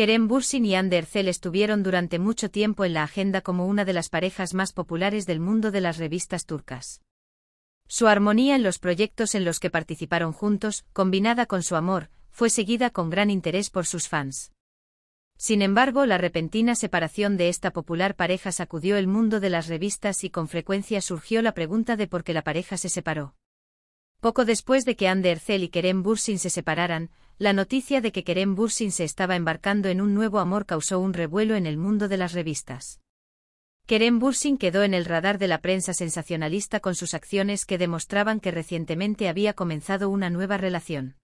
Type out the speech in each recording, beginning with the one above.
Kerem Bursin y Andercel estuvieron durante mucho tiempo en la agenda como una de las parejas más populares del mundo de las revistas turcas. Su armonía en los proyectos en los que participaron juntos, combinada con su amor, fue seguida con gran interés por sus fans. Sin embargo, la repentina separación de esta popular pareja sacudió el mundo de las revistas y con frecuencia surgió la pregunta de por qué la pareja se separó. Poco después de que Ander Zell y Kerem Bursin se separaran, la noticia de que Kerem Bursin se estaba embarcando en un nuevo amor causó un revuelo en el mundo de las revistas. Kerem Bursin quedó en el radar de la prensa sensacionalista con sus acciones que demostraban que recientemente había comenzado una nueva relación.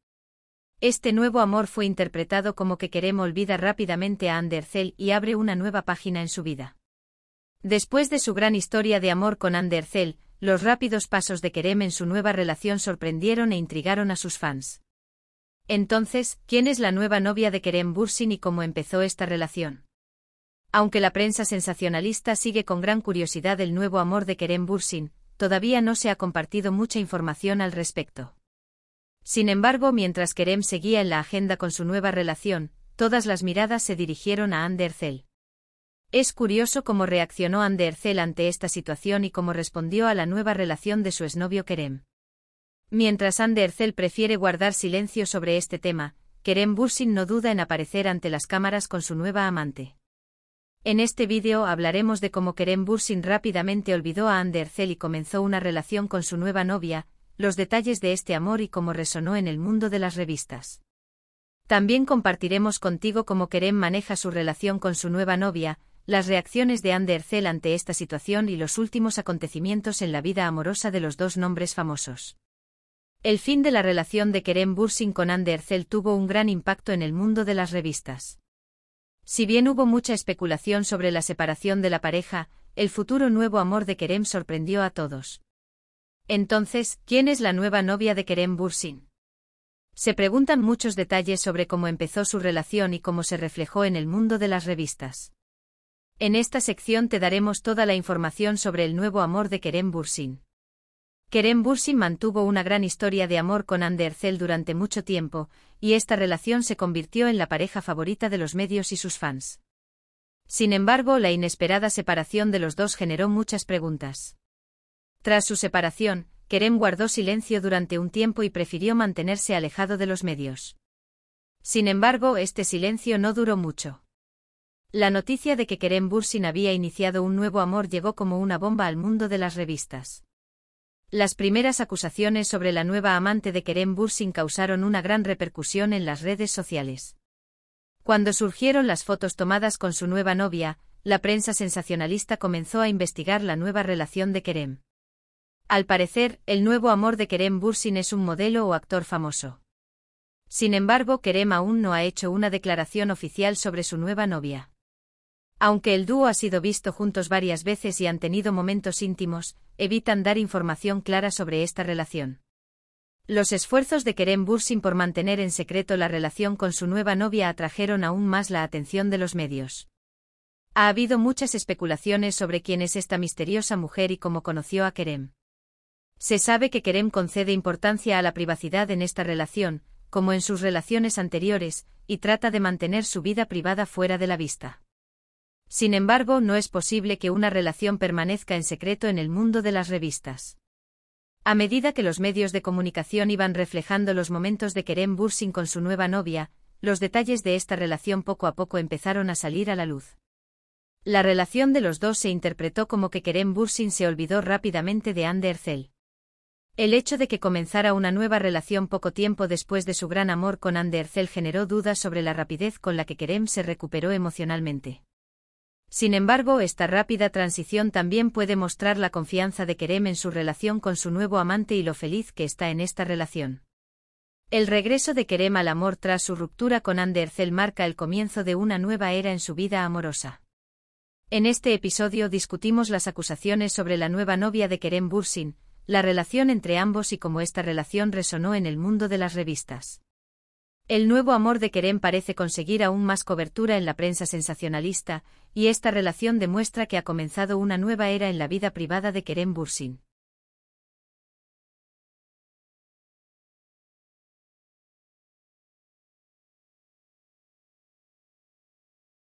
Este nuevo amor fue interpretado como que Kerem olvida rápidamente a Anderzel y abre una nueva página en su vida. Después de su gran historia de amor con Andercel, los rápidos pasos de Kerem en su nueva relación sorprendieron e intrigaron a sus fans. Entonces, ¿quién es la nueva novia de Kerem Bursin y cómo empezó esta relación? Aunque la prensa sensacionalista sigue con gran curiosidad el nuevo amor de Kerem Bursin, todavía no se ha compartido mucha información al respecto. Sin embargo, mientras Kerem seguía en la agenda con su nueva relación, todas las miradas se dirigieron a Anderzel. Es curioso cómo reaccionó Anderzel ante esta situación y cómo respondió a la nueva relación de su exnovio Kerem. Mientras Andercel prefiere guardar silencio sobre este tema, Kerem Bursin no duda en aparecer ante las cámaras con su nueva amante. En este vídeo hablaremos de cómo Kerem Bursin rápidamente olvidó a Anderzel y comenzó una relación con su nueva novia, los detalles de este amor y cómo resonó en el mundo de las revistas. También compartiremos contigo cómo Kerem maneja su relación con su nueva novia, las reacciones de Andercel ante esta situación y los últimos acontecimientos en la vida amorosa de los dos nombres famosos. El fin de la relación de Kerem Bursin con Anne Erçel tuvo un gran impacto en el mundo de las revistas. Si bien hubo mucha especulación sobre la separación de la pareja, el futuro nuevo amor de Kerem sorprendió a todos. Entonces, ¿quién es la nueva novia de Kerem Bursin? Se preguntan muchos detalles sobre cómo empezó su relación y cómo se reflejó en el mundo de las revistas. En esta sección te daremos toda la información sobre el nuevo amor de Kerem Bursin. Kerem Bursin mantuvo una gran historia de amor con Andercel durante mucho tiempo, y esta relación se convirtió en la pareja favorita de los medios y sus fans. Sin embargo, la inesperada separación de los dos generó muchas preguntas. Tras su separación, Kerem guardó silencio durante un tiempo y prefirió mantenerse alejado de los medios. Sin embargo, este silencio no duró mucho. La noticia de que Kerem Bursin había iniciado un nuevo amor llegó como una bomba al mundo de las revistas. Las primeras acusaciones sobre la nueva amante de Kerem Bursin causaron una gran repercusión en las redes sociales. Cuando surgieron las fotos tomadas con su nueva novia, la prensa sensacionalista comenzó a investigar la nueva relación de Kerem. Al parecer, el nuevo amor de Kerem Bursin es un modelo o actor famoso. Sin embargo, Kerem aún no ha hecho una declaración oficial sobre su nueva novia. Aunque el dúo ha sido visto juntos varias veces y han tenido momentos íntimos, evitan dar información clara sobre esta relación. Los esfuerzos de Kerem Bursin por mantener en secreto la relación con su nueva novia atrajeron aún más la atención de los medios. Ha habido muchas especulaciones sobre quién es esta misteriosa mujer y cómo conoció a Kerem. Se sabe que Kerem concede importancia a la privacidad en esta relación, como en sus relaciones anteriores, y trata de mantener su vida privada fuera de la vista. Sin embargo, no es posible que una relación permanezca en secreto en el mundo de las revistas. A medida que los medios de comunicación iban reflejando los momentos de Kerem Bursin con su nueva novia, los detalles de esta relación poco a poco empezaron a salir a la luz. La relación de los dos se interpretó como que Kerem Bursin se olvidó rápidamente de Anderzel. El hecho de que comenzara una nueva relación poco tiempo después de su gran amor con Anne generó dudas sobre la rapidez con la que Kerem se recuperó emocionalmente. Sin embargo, esta rápida transición también puede mostrar la confianza de Kerem en su relación con su nuevo amante y lo feliz que está en esta relación. El regreso de Kerem al amor tras su ruptura con Anderzel marca el comienzo de una nueva era en su vida amorosa. En este episodio discutimos las acusaciones sobre la nueva novia de Kerem Bursin, la relación entre ambos y cómo esta relación resonó en el mundo de las revistas. El nuevo amor de Kerem parece conseguir aún más cobertura en la prensa sensacionalista, y esta relación demuestra que ha comenzado una nueva era en la vida privada de Kerem Bursin.